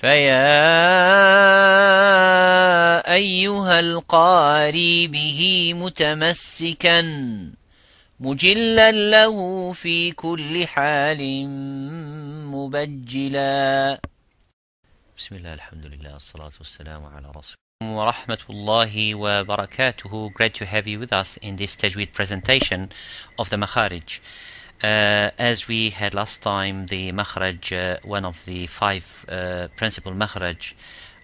فيا أيها القاري به متمسكا مجلا له في كل حال مبجلا بسم الله الحمد لله الصلاة والسلام على رسول warahmatullahi wa barakatuhu. Great to have you with us in this Tajweed presentation of the Makharij. Uh, as we had last time the makhraj, uh, one of the five uh, principal makhraj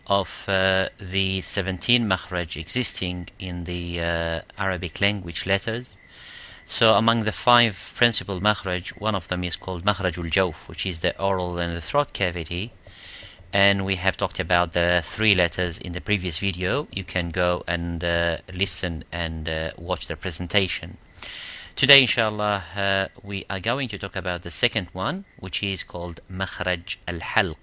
of uh, the 17 makhraj existing in the uh, Arabic language letters. So among the five principal makhraj, one of them is called makhraj jawf which is the oral and the throat cavity. And we have talked about the three letters in the previous video. You can go and uh, listen and watch the presentation. Today, inshallah, uh, we are going to talk about the second one, which is called Makhraj al Halq.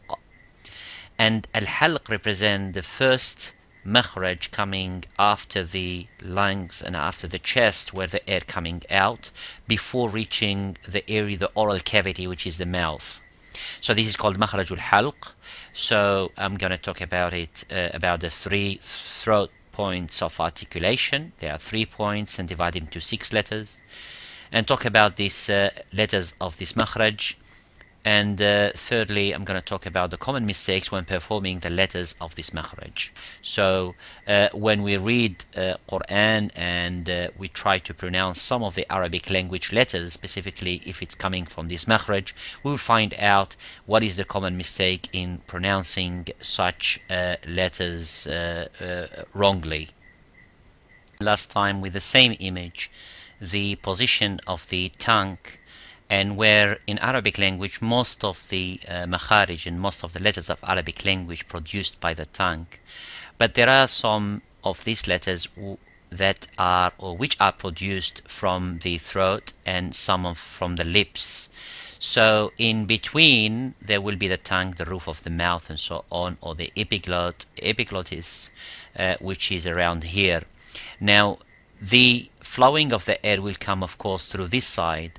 And al Halq represent the first Makhraj coming after the lungs and after the chest, where the air coming out, before reaching the area, the oral cavity, which is the mouth. So this is called Makhraj al Halq. So I'm going to talk about it, uh, about the three throat points of articulation. There are three points and divide into six letters. And talk about these uh, letters of this makhraj and uh, thirdly, I'm going to talk about the common mistakes when performing the letters of this makhraj. So uh, when we read uh, Quran and uh, we try to pronounce some of the Arabic language letters, specifically if it's coming from this makhraj, we will find out what is the common mistake in pronouncing such uh, letters uh, wrongly. Last time with the same image, the position of the tongue and where in Arabic language most of the uh, makharij and most of the letters of Arabic language produced by the tongue. But there are some of these letters that are or which are produced from the throat and some of, from the lips. So in between there will be the tongue, the roof of the mouth and so on or the epiglot, epiglottis uh, which is around here. Now the flowing of the air will come of course through this side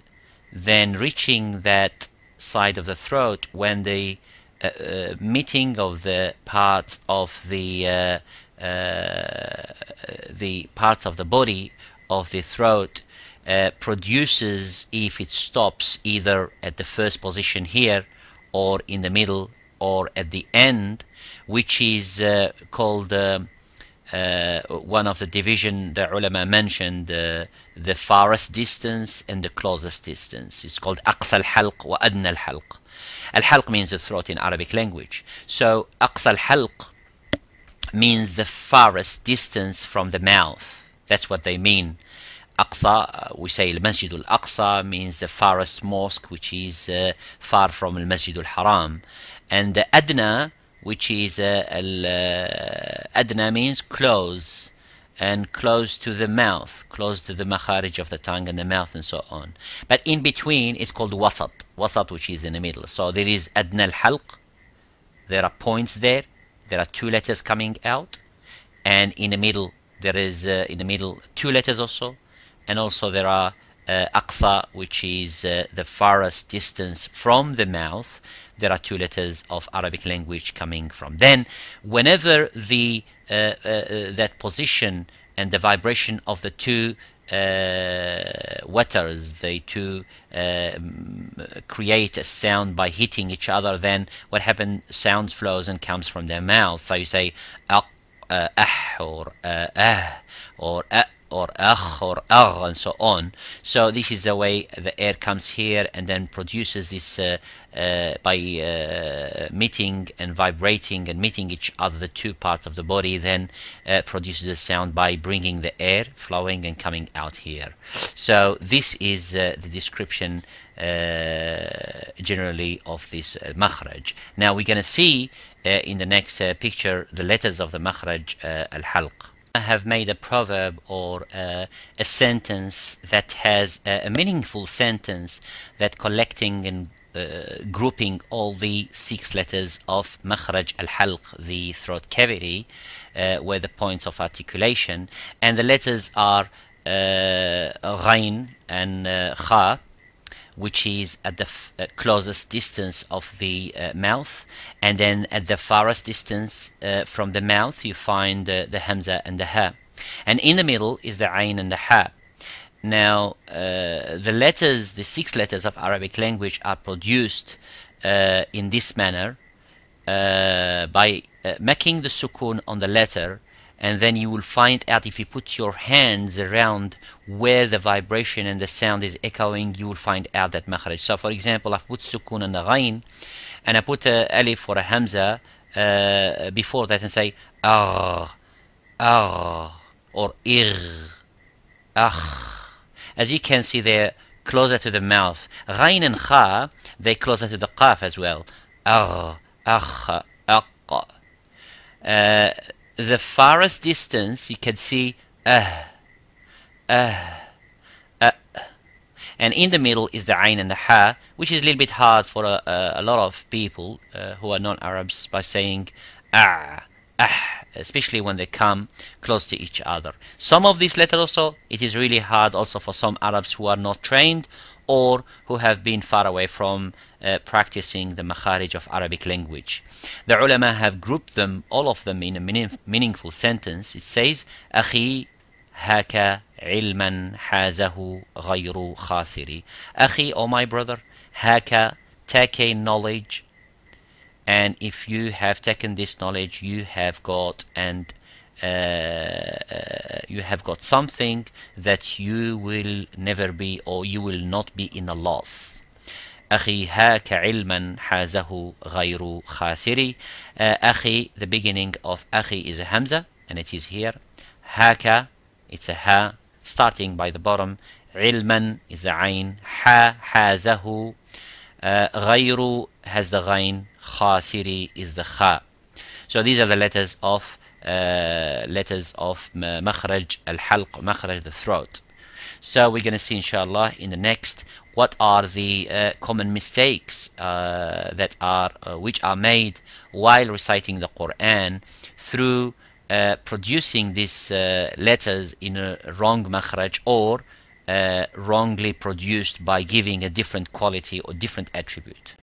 then reaching that side of the throat when the uh, uh, meeting of the parts of the uh, uh the parts of the body of the throat uh, produces if it stops either at the first position here or in the middle or at the end which is uh, called um, uh, one of the division the ulama mentioned uh, the farthest distance and the closest distance it's called aqsa al-halq wa adna al-halq al-halq means the throat in arabic language so aqsa al-halq means the farthest distance from the mouth that's what they mean Aqsa, uh, we say Masjid al Aqsa means the farthest mosque which is uh, far from Masjid al Haram. And the Adna which is uh, uh, adna means close and close to the mouth, close to the makharij of the tongue and the mouth and so on. But in between it's called wasat, wasat which is in the middle. So there is adna al-halq, there are points there, there are two letters coming out, and in the middle there is uh, in the middle two letters also, and also there are uh, Aqsa, which is uh, the farthest distance from the mouth. There are two letters of Arabic language coming from. Then, whenever the uh, uh, uh that position and the vibration of the two uh, waters, they two create a sound by hitting each other. Then, what happens? Sound flows and comes from their mouth. So you say ahur, ah, or ah or akh or agh and so on. So this is the way the air comes here and then produces this uh, uh, by uh, meeting and vibrating and meeting each other, the two parts of the body then uh, produces the sound by bringing the air flowing and coming out here. So this is uh, the description uh, generally of this uh, makhraj. Now we're going to see in the next picture the letters of the makhraj al-halq have made a proverb or a, a sentence that has a, a, meaningful sentence that collecting and uh, grouping all the six letters of makhraj al-halq, the throat cavity, uh, where the points of articulation, and the letters are uh, ghain and uh, kha, which is at the uh, closest distance of the uh, mouth and then at the farthest distance uh, from the mouth you find the hamza and the ha and in the middle is the ain and the ha now uh, the letters the six letters of arabic language are produced uh, in this manner by making the sukun on the letter and then you will find out if you put your hands around where the vibration and the sound is echoing you will find out that makhraj so for example I've put sukun and rain, and I put a alif or a hamza uh, before that and say ah ah or ir ah as you can see they're closer to the mouth Rain and kha they're closer to the qaf as well ah ah ah uh, the farthest distance, you can see uh, uh, uh, and in the middle is the ain and the ha, which is a little bit hard for a, a, a lot of people uh, who are non-Arabs by saying ah, ah, especially when they come close to each other. Some of these letters also, it is really hard also for some Arabs who are not trained or who have been far away from uh, practicing the makharij of Arabic language. The ulama have grouped them, all of them, in a meaning, meaningful sentence. It says, أخي هاك علما حازه غير خاسر. أخي, O oh my brother, هاك, take knowledge, and if you have taken this knowledge, you have got and uh, uh, you have got something that you will never be or you will not be in a loss أخي هاك علما حازه غير خاسري أخي the beginning of أخي is a hamza and it is here هاك it's a ha starting by the bottom علما is a عين ha حازه uh, غير has the غين خاسري is the خا. so these are the letters of uh, letters of al-halq, مخرج the throat so we're going to see inshallah in the next what are the uh, common mistakes uh, that are uh, which are made while reciting the Quran through uh, producing these uh, letters in a wrong makhraj or wrongly produced by giving a different quality or different attribute.